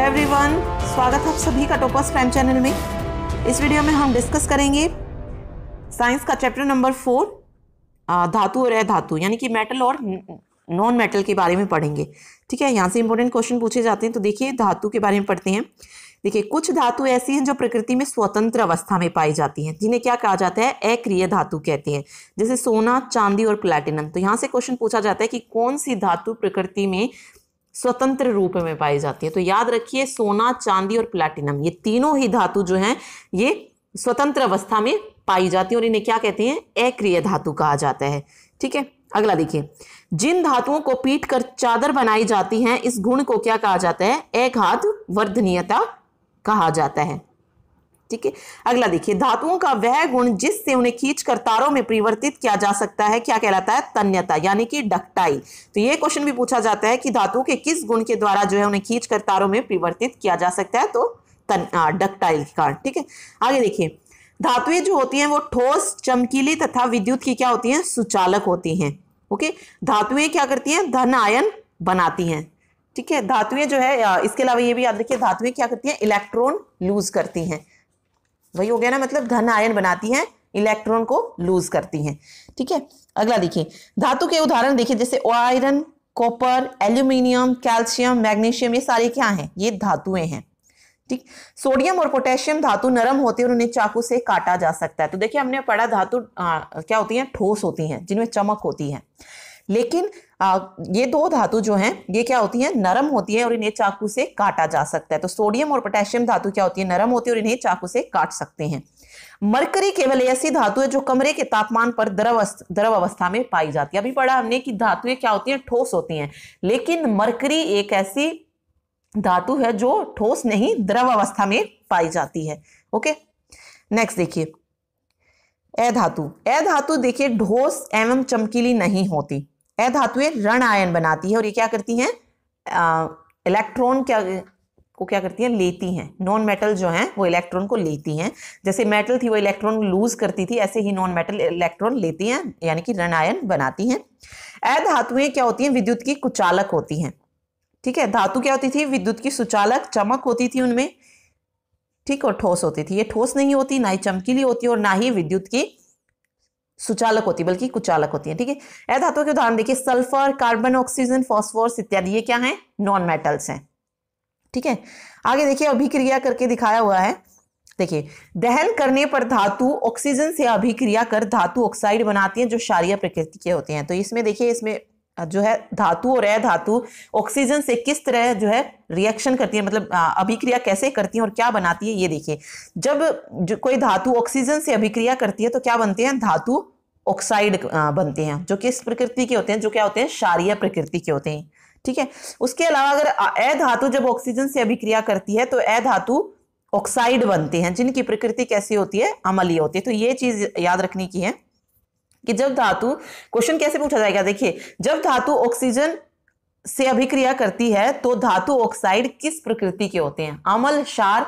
hello everyone स्वागत है आप सभी का टोपस क्राइम चैनल में इस वीडियो में हम डिस्कस करेंगे साइंस का चैप्टर नंबर फोर धातु और अधातु यानी कि मेटल और नॉन मेटल के बारे में पढ़ेंगे ठीक है यहाँ से इंपॉर्टेंट क्वेश्चन पूछे जाते हैं तो देखिए धातु के बारे में पढ़ते हैं देखिए कुछ धातु ऐसी हैं जो प्रकृति में स्वतंत्र अवस्था में पाई जाती हैं जिन्हें क्या कहा जाता है अक्रिय धातु कहते हैं जैसे सोना चांदी और प्लैटिनम तो यहाँ से क्वेश्चन पूछा जाता है कि कौन सी धातु प्रकृति में स्वतंत्र रूप में पाई जाती है तो याद रखिए सोना चांदी और प्लैटिनम ये तीनों ही धातु जो हैं ये स्वतंत्र अवस्था में पाई जाती है और इन्हें क्या कहते हैं अक्रिय धातु कहा जाता है ठीक है अगला देखिए जिन धातुओं को पीट कर चादर बनाई जाती हैं इस गुण को क्या कहा जाता है अघात वर्धनीयता कहा जाता है ठीक है अगला देखिए धातुओं का वह गुण जिससे उन्हें खींच कर तारों में परिवर्तित किया जा सकता है क्या कहलाता है तन्यता यानी कि डकटाइल तो ये क्वेश्चन भी पूछा जाता है कि धातु के किस गुण के द्वारा जो है उन्हें खींच कर तारों में परिवर्तित किया जा सकता है तो डकटाइल के कारण ठीक है आगे देखिए धातुएं जो होती हैं वो ठोस चमकीली तथा विद्युत की क्या होती हैं सुचालक होती हैं ओके धातुएं क्या करती हैं धन आयन बनाती हैं ठीक है धातुएं जो है इसके अलावा ये भी याद रखिए धातुएं क्या करती हैं इलेक्ट्रॉन लूज करती हैं वही हो गया ना मतलब घन आयन बनाती हैं इलेक्ट्रॉन को लूज करती हैं ठीक है अगला देखिए धातु के उदाहरण देखिए जैसे iron copper aluminium calcium magnesium ये सारे क्या हैं ये धातुएं हैं ठीक सोडियम और पोटेशियम धातु नरम होती है और उन्हें चाकू से काटा जा सकता है तो देखिए हमने पढ़ा धातु आ, क्या होती हैं ठोस होती हैं जिनमें चमक होती है लेकिन आ, ये दो धातु जो हैं ये क्या होती हैं नरम होती है और इन्हें चाकू से काटा जा सकता है तो सोडियम और पोटेशियम धातु क्या होती है नरम होती है और इन्हें चाकू से काट सकते हैं मरकरी केवल ऐसी धातु है जो कमरे के तापमान पर द्रव द्रव अवस्था में पाई जाती है अभी पढ़ा हमने कि धातुएं क्या होती हैं ठोस होती हैं लेकिन मरकरी एक ऐसी धातु है जो ठोस नहीं द्रव अवस्था में पाई जाती है ओके नेक्स्ट देखिए ए धातु ए धातु देखिए ढोस एवं चमकीली नहीं होती धातुएं ऋण आयन बनाती है और ये क्या करती हैं इलेक्ट्रॉन क्या को क्या करती हैं लेती हैं नॉन मेटल जो हैं वो इलेक्ट्रॉन को लेती हैं जैसे मेटल थी वो इलेक्ट्रॉन लूज करती थी ऐसे ही नॉन मेटल इलेक्ट्रॉन लेती हैं यानी कि ऋण आयन बनाती हैं धातुएं क्या होती हैं विद्युत की कुचालक होती हैं ठीक है धातु क्या होती थी विद्युत की सुचालक चमक होती थी उनमें ठीक और ठोस होती थी ये ठोस नहीं होती ना ही चमकीली होती और ना ही विद्युत की सुचालक होती है बल्कि कुचालक होती है ठीक है ऐ के उदाहरण देखिए सल्फर कार्बन ऑक्सीजन फॉस्फोरस इत्यादि ये क्या है नॉन मेटल्स हैं ठीक है आगे देखिए अभिक्रिया करके दिखाया हुआ है देखिए दहन करने पर धातु ऑक्सीजन से अभिक्रिया कर धातु ऑक्साइड बनाती है जो क्षारीय प्रकृति के होते हैं तो इसमें देखिए इसमें जो है धातु और धातु ऑक्सीजन से किस तरह जो है रिएक्शन करती है मतलब अभिक्रिया कैसे करती है और क्या बनाती है ये देखिए जब जो कोई धातु ऑक्सीजन से अभिक्रिया करती है तो क्या बनते हैं धातु ऑक्साइड बनते हैं जो किस प्रकृति के होते हैं जो क्या होते हैं क्षारीय प्रकृति के होते हैं ठीक है उसके अलावा अगर अधातु जब ऑक्सीजन से अभिक्रिया करती है तो अधातु ऑक्साइड बनते हैं जिनकी प्रकृति कैसी होती है अमलीय होती है तो ये चीज याद रखने की है कि जब धातु क्वेश्चन कैसे पूछा जाएगा देखिए जब धातु ऑक्सीजन से अभिक्रिया करती है तो धातु ऑक्साइड किस प्रकृति के होते हैं अमल क्षार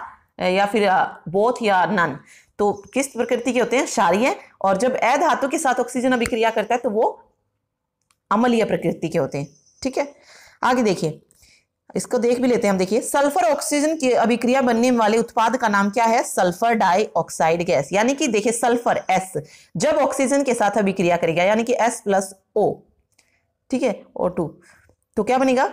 या फिर बोथ या नन तो किस प्रकृति के होते हैं क्षारीय और जब ए धातु के साथ ऑक्सीजन अभिक्रिया करता है तो वो अमलीय प्रकृति के होते हैं ठीक है आगे देखिए इसको देख भी लेते हैं हम देखिए सल्फर ऑक्सीजन की अभिक्रिया बनने वाले उत्पाद का नाम क्या है सल्फर डाइऑक्साइड गैस यानी कि देखिए सल्फर एस जब ऑक्सीजन के साथ अभिक्रिया करेगा यानी कि एस प्लस ओ ठीक है ओ टू तो क्या बनेगा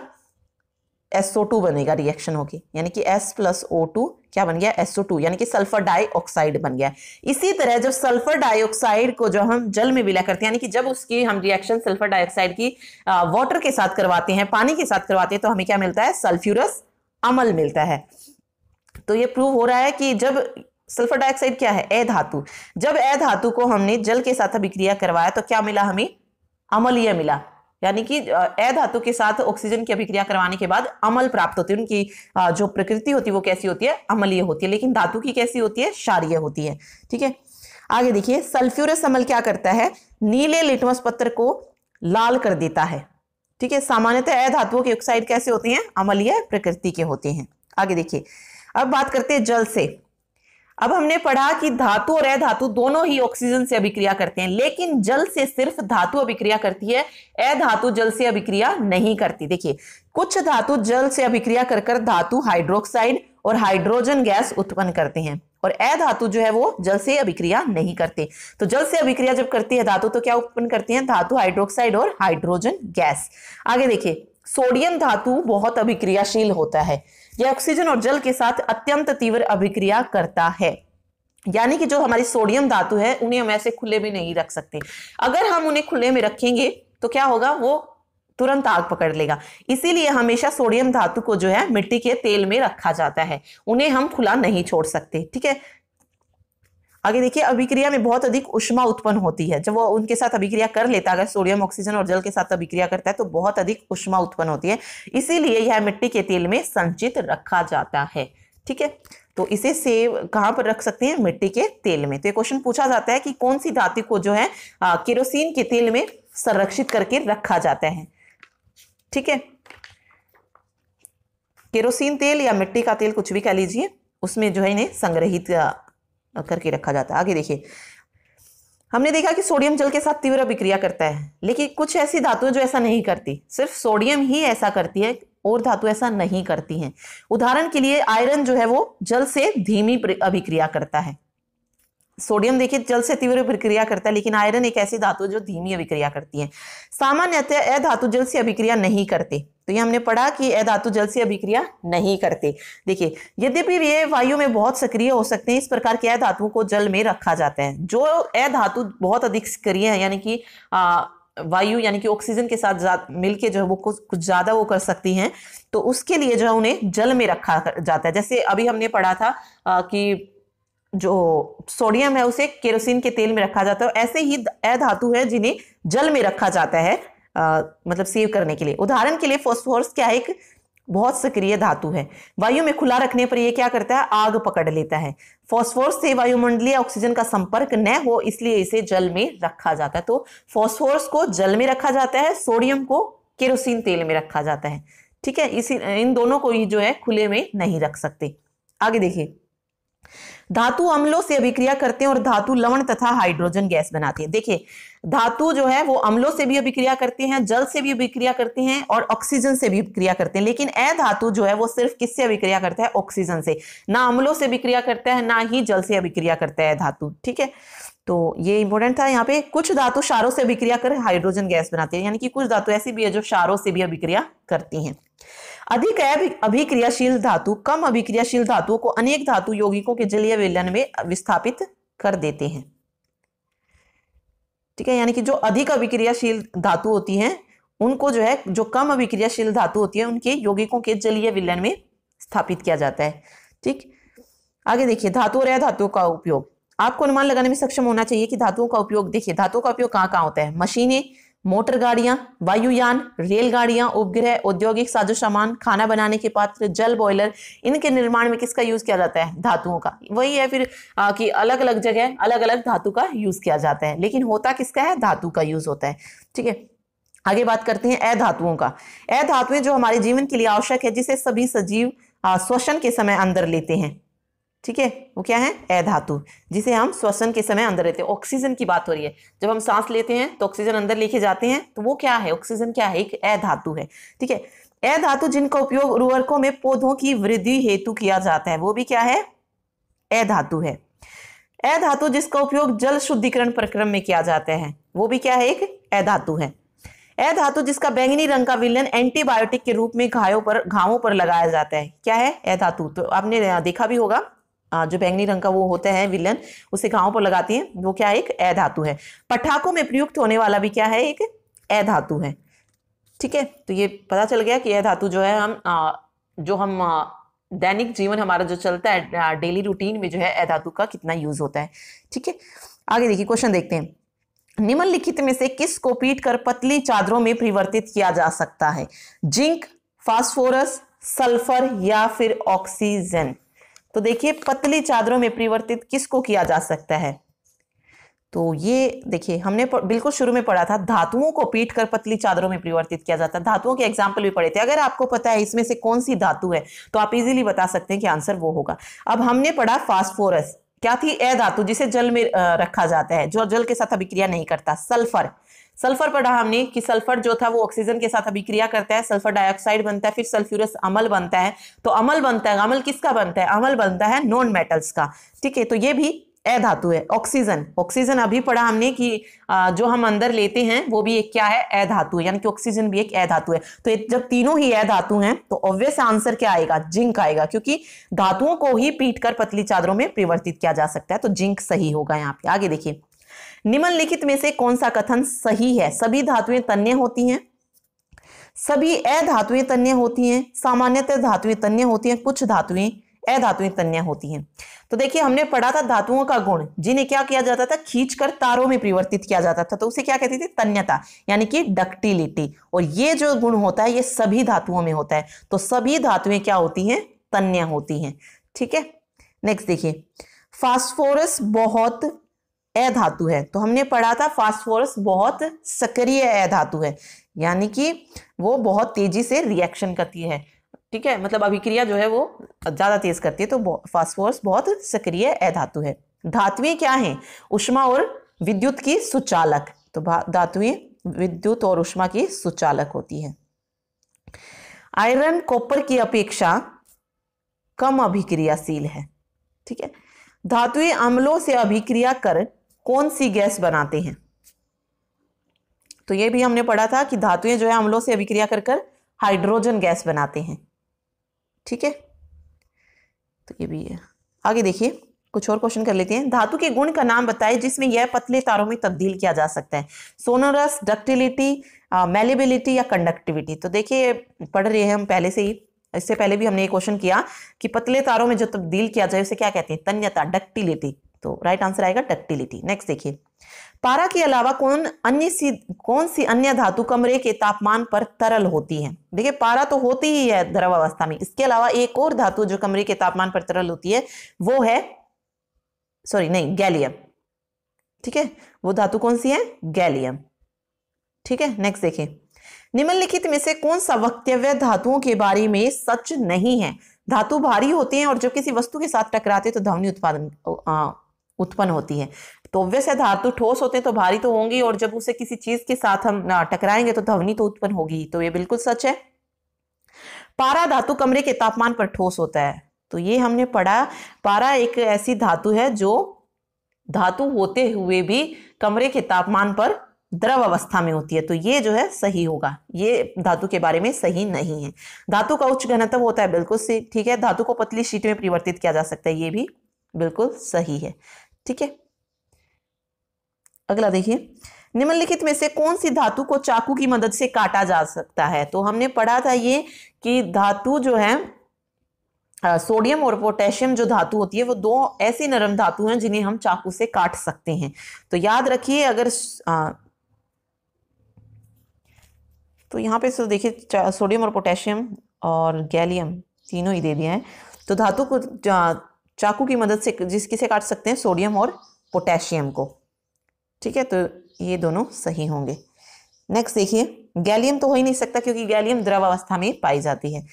SO2 बनेगा रिएक्शन होगी यानी कि S प्लस ओ टू क्या बन गया SO2 यानी कि सल्फर डाइऑक्साइड बन गया इसी तरह जब सल्फर डाइऑक्साइड को जो हम जल में विलय करते हैं यानी कि जब उसकी हम रिएक्शन सल्फर डाइऑक्साइड की वाटर के साथ करवाते हैं पानी के साथ करवाते हैं तो हमें क्या मिलता है सल्फ्यूरस अमल मिलता है तो ये प्रूव हो रहा है कि जब सल्फर डाइऑक्साइड क्या है ए धातु जब ए धातु को हमने जल के साथ अभिक्रिया करवाया तो क्या मिला हमें अमलीय मिला यानी कि ए धातु के साथ ऑक्सीजन की अभिक्रिया करवाने के बाद अमल प्राप्त होती है उनकी जो प्रकृति होती है वो कैसी होती है अमलीय होती है लेकिन धातु की कैसी होती है क्षारीय होती है ठीक है आगे देखिए सल्फ्यूरस अमल क्या करता है नीले लिटमस पत्र को लाल कर देता है ठीक है सामान्यतः धातुओं की ऑक्साइड कैसे होती हैं अमलीय प्रकृति के होते हैं आगे देखिए अब बात करते हैं जल से अब हमने पढ़ा कि धातु और अधातु दोनों ही ऑक्सीजन से अभिक्रिया करते हैं लेकिन जल से सिर्फ धातु अभिक्रिया करती है अधातु जल से अभिक्रिया नहीं करती देखिए कुछ धातु जल से अभिक्रिया कर कर धातु हाइड्रोक्साइड और हाइड्रोजन गैस उत्पन्न करते हैं और अधातु जो है वो जल से अभिक्रिया नहीं करते तो जल से अभिक्रिया जब करती है धातु तो क्या उत्पन्न करती है धातु हाइड्रोक्साइड और हाइड्रोजन गैस आगे देखिए सोडियम धातु बहुत अभिक्रियाशील होता है यह ऑक्सीजन और जल के साथ अत्यंत तीव्र अभिक्रिया करता है यानी कि जो हमारी सोडियम धातु है उन्हें हम ऐसे खुले में नहीं रख सकते अगर हम उन्हें खुले में रखेंगे तो क्या होगा वो तुरंत आग पकड़ लेगा इसीलिए हमेशा सोडियम धातु को जो है मिट्टी के तेल में रखा जाता है उन्हें हम खुला नहीं छोड़ सकते ठीक है आगे देखिए अभिक्रिया में बहुत अधिक उष्मा उत्पन्न होती है जब वो उनके साथ अभिक्रिया कर लेता है अगर सोडियम ऑक्सीजन और जल के साथ अभिक्रिया करता है तो बहुत अधिक उष्मा उत्पन्न होती है इसीलिए यह मिट्टी के तेल में संचित रखा जाता है ठीक है तो इसे सेव कहां पर रख सकते हैं मिट्टी के तेल में तो ये क्वेश्चन पूछा जाता है कि कौन सी धातु को जो है केरोसिन के तेल में संरक्षित करके रखा जाता है ठीक है केरोसिन तेल या मिट्टी का तेल कुछ भी कह लीजिए उसमें जो है इन्हें संग्रहित करके रखा जाता है आगे देखिए हमने देखा कि सोडियम जल के साथ तीव्र अभिक्रिया करता है लेकिन कुछ ऐसी धातुएं जो ऐसा नहीं करती सिर्फ सोडियम ही ऐसा करती है और धातु ऐसा नहीं करती हैं उदाहरण के लिए आयरन जो है वो जल से धीमी अभिक्रिया करता है सोडियम देखिए जल से तीव्र अभिक्रिया करता है लेकिन आयरन एक ऐसी धातु जो धीमी अभिक्रिया करती है सामान्यतः धातु जल से अभिक्रिया नहीं करते तो ये हमने पढ़ा कि धातु जल से अभिक्रिया नहीं करते देखिए यद्यपि ये वायु में बहुत सक्रिय हो सकते हैं इस प्रकार के धातुओं को जल में रखा जाता है जो धातु बहुत अधिक सक्रिय है यानी कि वायु यानी कि ऑक्सीजन के साथ मिलके जो है वो कुछ कुछ ज़्यादा वो कर सकती हैं तो उसके लिए जो है उन्हें जल में रखा जाता है जैसे अभी हमने पढ़ा था आ, कि जो सोडियम है उसे केरोसिन के तेल में रखा जाता है ऐसे ही अधातु है जिन्हें जल में रखा जाता है आ, मतलब सेव करने के लिए उदाहरण के लिए फॉस्फोरस क्या है एक बहुत सक्रिय धातु है वायु में खुला रखने पर यह क्या करता है आग पकड़ लेता है फॉस्फोरस से वायुमंडलीय ऑक्सीजन का संपर्क न हो इसलिए इसे जल में रखा जाता है तो फॉस्फोरस को जल में रखा जाता है सोडियम को केरोसिन तेल में रखा जाता है ठीक है इसी इन दोनों को ही जो है खुले में नहीं रख सकते आगे देखिए धातु अम्लों से अभिक्रिया करते हैं और धातु लवण तथा हाइड्रोजन गैस बनाते हैं देखिए धातु जो है वो अम्लों से भी अभिक्रिया करते हैं जल से भी अभिक्रिया करते हैं और ऑक्सीजन से भी अभिक्रिया करते हैं लेकिन ए धातु जो है वो सिर्फ किससे अभिक्रिया करता है ऑक्सीजन से ना अम्लों से अभिक्रिया करता है ना ही जल से अभिक्रिया करता है धातु ठीक है तो ये इंपॉर्टेंट था यहाँ पे कुछ धातु शारों से अभिक्रिया कर हाइड्रोजन गैस बनाते हैं यानी कि कुछ धातु ऐसी भी है जो शारों से भी अभिक्रिया करती हैं अधिक अभिक्रियाशील धातु कम अभिक्रियाशील धातुओं को अनेक धातु यौगिकों के जलीय विलयन में विस्थापित कर देते हैं ठीक है यानी कि जो अधिक अभिक्रियाशील धातु होती है उनको जो है जो कम अभिक्रियाशील धातु होती है उनके यौगिकों के जलीय विलयन में स्थापित किया जाता है ठीक आगे देखिए धातु और धातुओं का उपयोग आपको अनुमान लगाने में सक्षम होना चाहिए कि धातुओं का उपयोग देखिए धातुओं का उपयोग कहाँ कहाँ होता है मशीनें मोटर गाड़ियां वायुयान रेलगाड़ियां उपग्रह औद्योगिक साजो सामान खाना बनाने के पात्र जल बॉयलर इनके निर्माण में किसका यूज किया जाता है धातुओं का वही है फिर आ, कि अलग अलग जगह अलग अलग धातु का यूज किया जाता है लेकिन होता किसका है धातु का यूज होता है ठीक है आगे बात करते हैं अधातुओं का अधातुएं जो हमारे जीवन के लिए आवश्यक है जिसे सभी सजीव श्वसन के समय अंदर लेते हैं ठीक है वो क्या है ए धातु जिसे हम श्वसन के समय अंदर लेते हैं ऑक्सीजन की बात हो रही है जब हम सांस लेते हैं तो ऑक्सीजन अंदर लेके जाते हैं तो वो क्या है ऑक्सीजन क्या है एक ए धातु है ठीक है ए धातु जिनका उपयोग उर्वरकों में पौधों की वृद्धि हेतु किया जाता है वो भी क्या है ए धातु है ए धातु जिसका उपयोग जल शुद्धिकरण प्रक्रम में किया जाता है वो भी क्या है एक ए धातु है ए धातु जिसका बैंगनी रंग का विलन एंटीबायोटिक के रूप में घायों पर घावों पर लगाया जाता है क्या है ए धातु तो आपने देखा भी होगा जो बैंगनी रंग का वो होता है विलन उसे घावों पर लगाती है वो क्या है एक ए धातु है पटाखों में प्रयुक्त होने वाला भी क्या है एक ए धातु है ठीक है तो ये पता चल गया कि यह धातु जो है हम आ, जो हम आ, दैनिक जीवन हमारा जो चलता है डेली रूटीन में जो है ए धातु का कितना यूज होता है ठीक है आगे देखिए क्वेश्चन देखते हैं निम्नलिखित में से किस को पीट कर पतली चादरों में परिवर्तित किया जा सकता है जिंक फास्फोरस सल्फर या फिर ऑक्सीजन तो देखिए पतली चादरों में परिवर्तित किसको किया जा सकता है तो ये देखिए हमने बिल्कुल शुरू में पढ़ा था धातुओं को पीट कर पतली चादरों में परिवर्तित किया जाता है धातुओं के एग्जाम्पल भी पढ़े थे अगर आपको पता है इसमें से कौन सी धातु है तो आप इजीली बता सकते हैं कि आंसर वो होगा अब हमने पढ़ा फास्फोरस क्या थी ए धातु जिसे जल में रखा जाता है जो जल के साथ अभिक्रिया नहीं करता सल्फर सल्फर पढ़ा हमने कि सल्फर जो था वो ऑक्सीजन के साथ अभिक्रिया करता है सल्फर डाइऑक्साइड बनता है फिर सल्फ्यूरस अमल बनता है तो अमल बनता है अमल किसका बनता है अमल बनता है नॉन मेटल्स का ठीक है तो ये भी ए धातु है ऑक्सीजन ऑक्सीजन अभी पढ़ा हमने कि जो हम अंदर लेते हैं वो भी एक क्या है ए धातु है यानी कि ऑक्सीजन भी एक ए धातु है तो जब तीनों ही ए धातु हैं तो ऑब्वियस आंसर क्या आएगा जिंक आएगा क्योंकि धातुओं को ही पीट कर पतली चादरों में परिवर्तित किया जा सकता है तो जिंक सही होगा यहाँ पे आगे देखिए निम्नलिखित में से कौन सा कथन सही है सभी धातुएं तन्य होती हैं सभी धातुएं तन्य होती हैं सामान्यतः धातुएं तन्य होती हैं कुछ धातुएं अधातुएं तन्या होती हैं तो देखिए हमने पढ़ा था धातुओं का गुण जिन्हें क्या किया जाता था खींचकर तारों में परिवर्तित किया जाता था तो उसे क्या कहती थी तन्यता यानी कि डक्टिलिटी और ये जो गुण होता है ये सभी धातुओं में होता है तो सभी धातुएं क्या होती हैं तन्य होती हैं ठीक है नेक्स्ट देखिए फास्फोरस बहुत अधातु है तो हमने पढ़ा था फास्फोरस बहुत सक्रिय अधातु है यानी कि वो बहुत तेजी से रिएक्शन करती है ठीक है मतलब अभिक्रिया जो है वो ज़्यादा तेज करती है तो फॉस्फोरस बहुत सक्रिय अधातु है धातुएं क्या हैं उष्मा और विद्युत की सुचालक तो धातुएं विद्युत और उष्मा की सुचालक होती है आयरन कॉपर की अपेक्षा कम अभिक्रियाशील है ठीक है धातुएं अम्लों से अभिक्रिया कर कौन सी गैस बनाते हैं तो ये भी हमने पढ़ा था कि धातुएं जो है अम्लों से अभिक्रिया कर कर हाइड्रोजन गैस बनाते हैं ठीक है तो ये भी है आगे देखिए कुछ और क्वेश्चन कर लेते हैं धातु के गुण का नाम बताएं जिसमें यह पतले तारों में तब्दील किया जा सकता है सोनोरस डक्टिलिटी मेलेबिलिटी या कंडक्टिविटी तो देखिए पढ़ रहे हैं हम पहले से ही इससे पहले भी हमने ये क्वेश्चन किया कि पतले तारों में जो तब्दील किया जाए उसे क्या कहते हैं तन्यता डक्टिलिटी तो राइट आंसर आएगा डक्टिलिटी नेक्स्ट देखिए पारा के अलावा कौन अन्य सी कौन सी अन्य धातु कमरे के तापमान पर तरल होती है देखिए पारा तो होती ही है द्रव अवस्था में इसके अलावा एक और धातु जो कमरे के तापमान पर तरल होती है वो है सॉरी नहीं गैलियम ठीक है वो धातु कौन सी है गैलियम ठीक है नेक्स्ट देखिए निम्नलिखित में से कौन सा वक्तव्य धातुओं के बारे में सच नहीं है धातु भारी होते हैं और जब किसी वस्तु के साथ टकराते हैं तो ध्वनि उत्पादन उत्पन्न होती है तो ऑब्वियस है धातु ठोस होते हैं तो भारी तो होंगी और जब उसे किसी चीज के साथ हम टकराएंगे तो ध्वनि तो उत्पन्न होगी तो ये बिल्कुल सच है पारा धातु कमरे के तापमान पर ठोस होता है तो ये हमने पढ़ा पारा एक ऐसी धातु है जो धातु होते हुए भी कमरे के तापमान पर द्रव अवस्था में होती है तो ये जो है सही होगा ये धातु के बारे में सही नहीं है धातु का उच्च घनत्व होता है बिल्कुल ठीक है धातु को पतली शीट में परिवर्तित किया जा सकता है ये भी बिल्कुल सही है ठीक है अगला देखिए निम्नलिखित में से कौन सी धातु को चाकू की मदद से काटा जा सकता है तो हमने पढ़ा था ये कि धातु जो है सोडियम और पोटेशियम जो धातु होती है वो दो ऐसी नरम धातु हैं जिन्हें हम चाकू से काट सकते हैं तो याद रखिए अगर आ, तो यहाँ पे सो देखिए सोडियम और पोटेशियम और गैलियम तीनों ही दे दिया है तो धातु को चाकू की मदद से जिस किसे काट सकते हैं सोडियम और पोटेशियम को ठीक है तो ये दोनों सही होंगे नेक्स्ट देखिए गैलियम तो हो ही नहीं सकता क्योंकि गैलियम द्रव अवस्था में पाई जाती है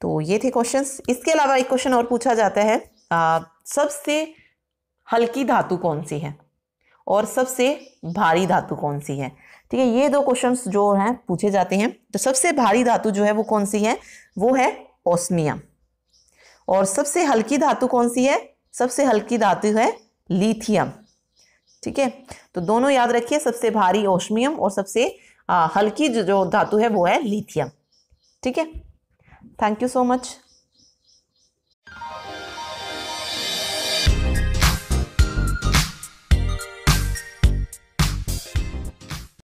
तो ये थे क्वेश्चंस इसके अलावा एक क्वेश्चन और पूछा जाता है आ, सबसे हल्की धातु कौन सी है और सबसे भारी धातु कौन सी है ठीक है ये दो क्वेश्चंस जो हैं पूछे जाते हैं तो सबसे भारी धातु जो है वो कौन सी है वो है ओस्मियम और सबसे हल्की धातु कौन सी है सबसे हल्की धातु है लिथियम ठीक है तो दोनों याद रखिए सबसे भारी ओशमियम और सबसे आ, हल्की जो, जो धातु है वो है लिथियम ठीक है थैंक यू सो मच